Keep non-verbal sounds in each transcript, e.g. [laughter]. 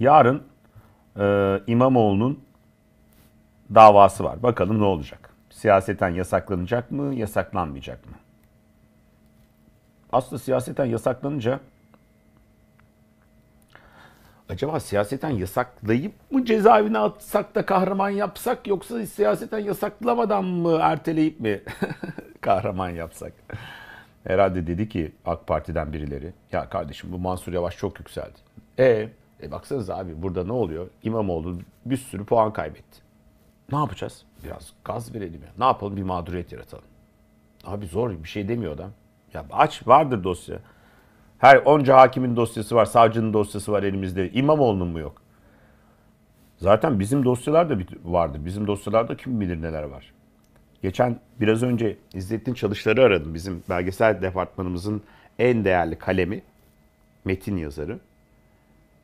Yarın e, İmamoğlu'nun davası var. Bakalım ne olacak? Siyaseten yasaklanacak mı, yasaklanmayacak mı? Aslında siyaseten yasaklanınca acaba siyaseten yasaklayıp mı cezaevine atsak da kahraman yapsak yoksa siyaseten yasaklamadan mı erteleyip mi [laughs] kahraman yapsak? Herhalde dedi ki AK Parti'den birileri ya kardeşim bu Mansur Yavaş çok yükseldi. E e baksanıza abi burada ne oluyor? İmamoğlu bir sürü puan kaybetti. Ne yapacağız? Biraz gaz verelim ya. Ne yapalım? Bir mağduriyet yaratalım. Abi zor bir şey demiyor adam. Ya aç vardır dosya. Her onca hakimin dosyası var, savcının dosyası var elimizde. İmamoğlu'nun mu yok? Zaten bizim dosyalar da vardı. Bizim dosyalarda kim bilir neler var. Geçen biraz önce İzzettin Çalışları aradım. Bizim belgesel departmanımızın en değerli kalemi, metin yazarı.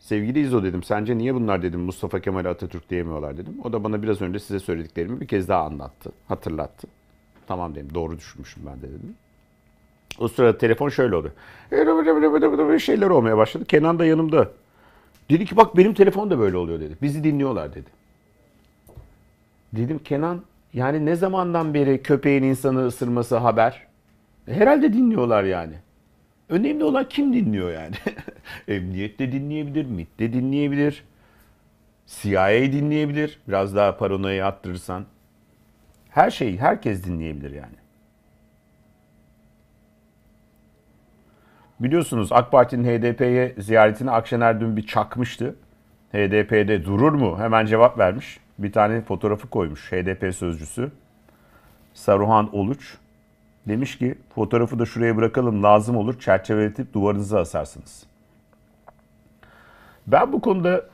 Sevgili İzo dedim sence niye bunlar dedim Mustafa Kemal Atatürk diyemiyorlar dedim. O da bana biraz önce size söylediklerimi bir kez daha anlattı, hatırlattı. Tamam dedim doğru düşünmüşüm ben de dedim. O sırada telefon şöyle oldu. Böyle böyle böyle böyle şeyler olmaya başladı. Kenan da yanımda. Dedi ki bak benim telefon da böyle oluyor dedi. Bizi dinliyorlar dedi. Dedim Kenan yani ne zamandan beri köpeğin insanı ısırması haber? E, herhalde dinliyorlar yani. Önemli olan kim dinliyor yani? [laughs] Emniyet de dinleyebilir, MIT de dinleyebilir. CIA dinleyebilir. Biraz daha paranoyayı attırırsan. Her şeyi herkes dinleyebilir yani. Biliyorsunuz AK Parti'nin HDP'ye ziyaretini Akşener dün bir çakmıştı. HDP'de durur mu? Hemen cevap vermiş. Bir tane fotoğrafı koymuş HDP sözcüsü. Saruhan Oluç. Demiş ki fotoğrafı da şuraya bırakalım lazım olur çerçeveletip duvarınıza asarsınız. Ben bu konuda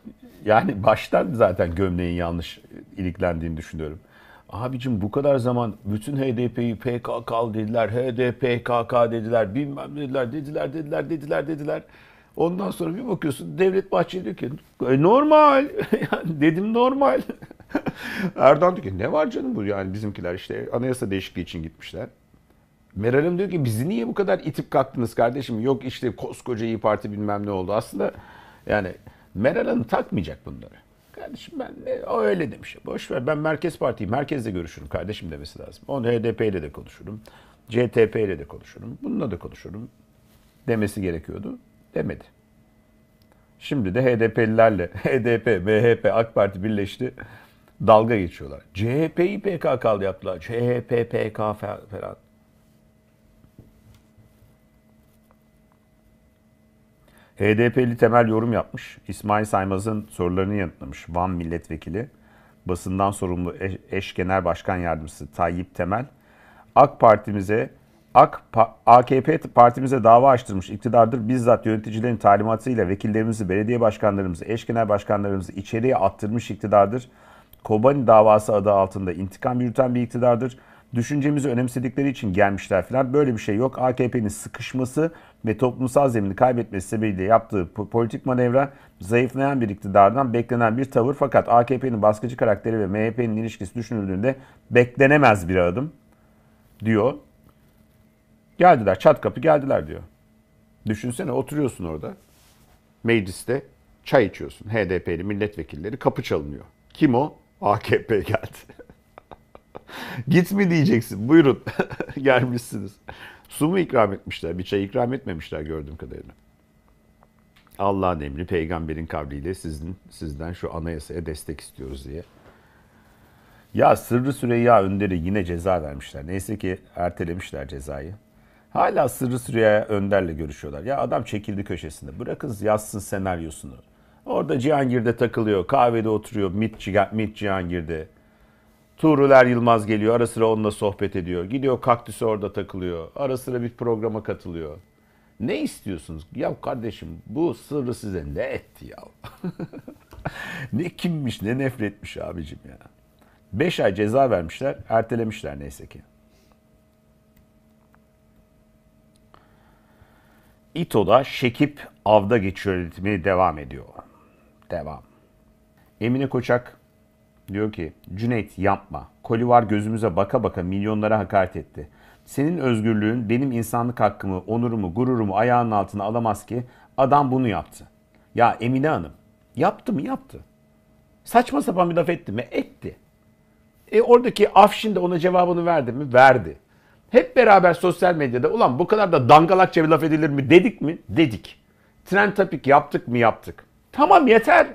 yani baştan zaten gömleğin yanlış iliklendiğini düşünüyorum. Abicim bu kadar zaman bütün HDP'yi PKK dediler, HDPKK dediler, bilmem dediler, dediler, dediler, dediler, dediler. Ondan sonra bir bakıyorsun Devlet Bahçeli diyor ki e, normal. [laughs] dedim normal. [laughs] Erdoğan diyor ki ne var canım bu yani bizimkiler işte anayasa değişikliği için gitmişler. Meral Hanım diyor ki bizi niye bu kadar itip kalktınız kardeşim? Yok işte koskoca iyi Parti bilmem ne oldu. Aslında yani Meral Hanım takmayacak bunları. Kardeşim ben de, o öyle demiş. Boş ver ben Merkez Parti'yim. Merkezle görüşürüm kardeşim demesi lazım. Onu HDP ile de konuşurum. CTP ile de konuşurum. Bununla da konuşurum. Demesi gerekiyordu. Demedi. Şimdi de HDP'lilerle HDP, MHP, AK Parti birleşti. Dalga geçiyorlar. CHP'yi PKK'lı yaptılar. CHP, PK falan. HDP'li temel yorum yapmış. İsmail Saymaz'ın sorularını yanıtlamış. Van milletvekili, basından sorumlu eş genel başkan yardımcısı Tayyip Temel, AK Partimize AK, AKP partimize dava açtırmış iktidardır. Bizzat yöneticilerin talimatıyla vekillerimizi, belediye başkanlarımızı, eş genel başkanlarımızı içeriye attırmış iktidardır. Kobani davası adı altında intikam yürüten bir iktidardır. Düşüncemizi önemsedikleri için gelmişler falan. Böyle bir şey yok. AKP'nin sıkışması ve toplumsal zemini kaybetmesi sebebiyle yaptığı politik manevra zayıflayan bir iktidardan beklenen bir tavır fakat AKP'nin baskıcı karakteri ve MHP'nin ilişkisi düşünüldüğünde beklenemez bir adım diyor. Geldiler çat kapı geldiler diyor. Düşünsene oturuyorsun orada mecliste çay içiyorsun HDP'li milletvekilleri kapı çalınıyor. Kim o? AKP geldi. [laughs] Git mi diyeceksin. Buyurun. [laughs] Gelmişsiniz. Su mu ikram etmişler? Bir çay ikram etmemişler gördüğüm kadarıyla. Allah'ın emri peygamberin kavliyle sizin sizden şu anayasaya destek istiyoruz diye. Ya Sırrı Süreyya Önder'i yine ceza vermişler. Neyse ki ertelemişler cezayı. Hala Sırrı Süreyya Önder'le görüşüyorlar. Ya adam çekildi köşesinde. Bırakın yazsın senaryosunu. Orada Cihangir'de takılıyor. Kahvede oturuyor. Mit, Cih- Mit Cihangir'de. Tuğruler Yılmaz geliyor. Ara sıra onunla sohbet ediyor. Gidiyor kaktüsü orada takılıyor. Ara sıra bir programa katılıyor. Ne istiyorsunuz? Ya kardeşim bu sırrı size ne etti ya? [laughs] ne kimmiş ne nefretmiş abicim ya. Beş ay ceza vermişler. Ertelemişler neyse ki. İTO'da Şekip Avda geçiyor üretimi devam ediyor. Devam. Emine Koçak Diyor ki Cüneyt yapma. Koli var gözümüze baka baka milyonlara hakaret etti. Senin özgürlüğün benim insanlık hakkımı, onurumu, gururumu ayağının altına alamaz ki adam bunu yaptı. Ya Emine Hanım yaptı mı yaptı. Saçma sapan bir laf etti mi? Etti. E oradaki Afşin de ona cevabını verdi mi? Verdi. Hep beraber sosyal medyada ulan bu kadar da dangalakça bir laf edilir mi dedik mi? Dedik. Trend tapik yaptık mı yaptık. Tamam yeter.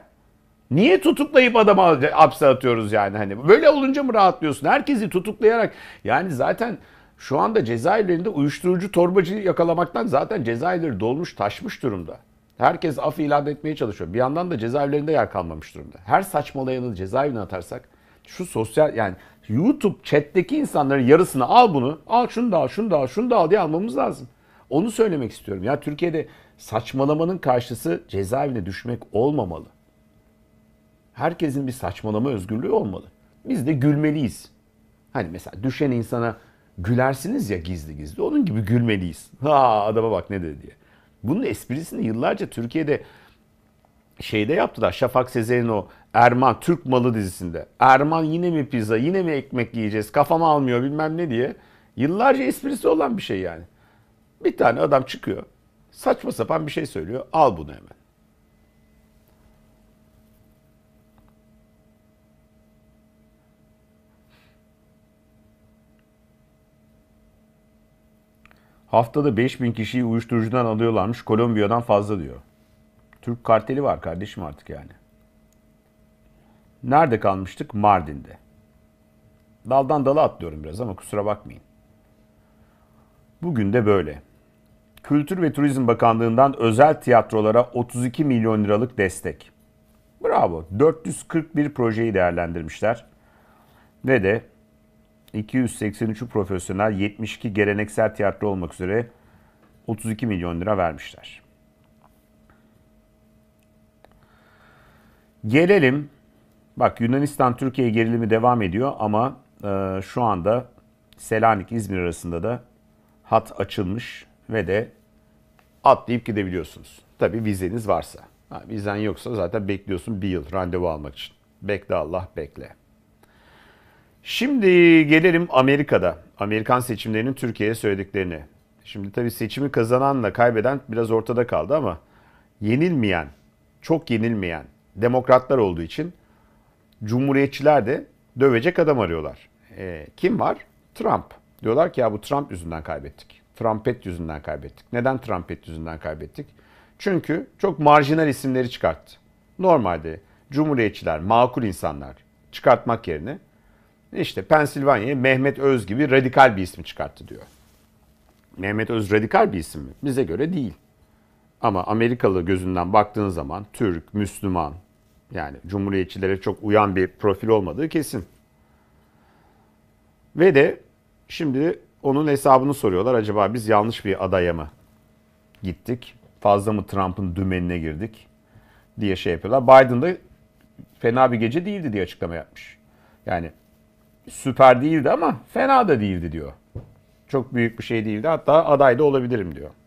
Niye tutuklayıp adama hapse atıyoruz yani hani böyle olunca mı rahatlıyorsun? Herkesi tutuklayarak yani zaten şu anda cezaevlerinde uyuşturucu torbacı yakalamaktan zaten cezaevleri dolmuş taşmış durumda. Herkes af ilan etmeye çalışıyor. Bir yandan da cezaevlerinde yer kalmamış durumda. Her saçmalayanı cezaevine atarsak şu sosyal yani YouTube chat'teki insanların yarısını al bunu, al şunu da al, şunu da al, şunu da al diye almamız lazım. Onu söylemek istiyorum. Ya Türkiye'de saçmalamanın karşısı cezaevine düşmek olmamalı herkesin bir saçmalama özgürlüğü olmalı. Biz de gülmeliyiz. Hani mesela düşen insana gülersiniz ya gizli gizli. Onun gibi gülmeliyiz. Ha adama bak ne dedi diye. Bunun esprisini yıllarca Türkiye'de şeyde yaptılar. Şafak Sezer'in o Erman Türk malı dizisinde. Erman yine mi pizza yine mi ekmek yiyeceğiz kafam almıyor bilmem ne diye. Yıllarca esprisi olan bir şey yani. Bir tane adam çıkıyor. Saçma sapan bir şey söylüyor. Al bunu hemen. Haftada 5000 kişiyi uyuşturucudan alıyorlarmış. Kolombiya'dan fazla diyor. Türk karteli var kardeşim artık yani. Nerede kalmıştık? Mardin'de. Daldan dala atlıyorum biraz ama kusura bakmayın. Bugün de böyle. Kültür ve Turizm Bakanlığı'ndan özel tiyatrolara 32 milyon liralık destek. Bravo. 441 projeyi değerlendirmişler. Ve de 283'ü profesyonel, 72 geleneksel tiyatro olmak üzere 32 milyon lira vermişler. Gelelim, bak Yunanistan Türkiye gerilimi devam ediyor ama e, şu anda Selanik-İzmir arasında da hat açılmış ve de atlayıp gidebiliyorsunuz. Tabi vizeniz varsa. Ha, vizen yoksa zaten bekliyorsun bir yıl randevu almak için. Bekle Allah bekle. Şimdi gelelim Amerika'da. Amerikan seçimlerinin Türkiye'ye söylediklerine. Şimdi tabii seçimi kazananla kaybeden biraz ortada kaldı ama yenilmeyen, çok yenilmeyen demokratlar olduğu için cumhuriyetçiler de dövecek adam arıyorlar. E, kim var? Trump. Diyorlar ki ya bu Trump yüzünden kaybettik. Trumpet yüzünden kaybettik. Neden Trumpet yüzünden kaybettik? Çünkü çok marjinal isimleri çıkarttı. Normalde cumhuriyetçiler, makul insanlar çıkartmak yerine işte Pensilvanya'ya Mehmet Öz gibi radikal bir ismi çıkarttı diyor. Mehmet Öz radikal bir isim mi? Bize göre değil. Ama Amerikalı gözünden baktığın zaman Türk, Müslüman yani cumhuriyetçilere çok uyan bir profil olmadığı kesin. Ve de şimdi onun hesabını soruyorlar. Acaba biz yanlış bir adaya mı gittik? Fazla mı Trump'ın dümenine girdik? Diye şey yapıyorlar. Biden da fena bir gece değildi diye açıklama yapmış. Yani süper değildi ama fena da değildi diyor. Çok büyük bir şey değildi. Hatta aday da olabilirim diyor.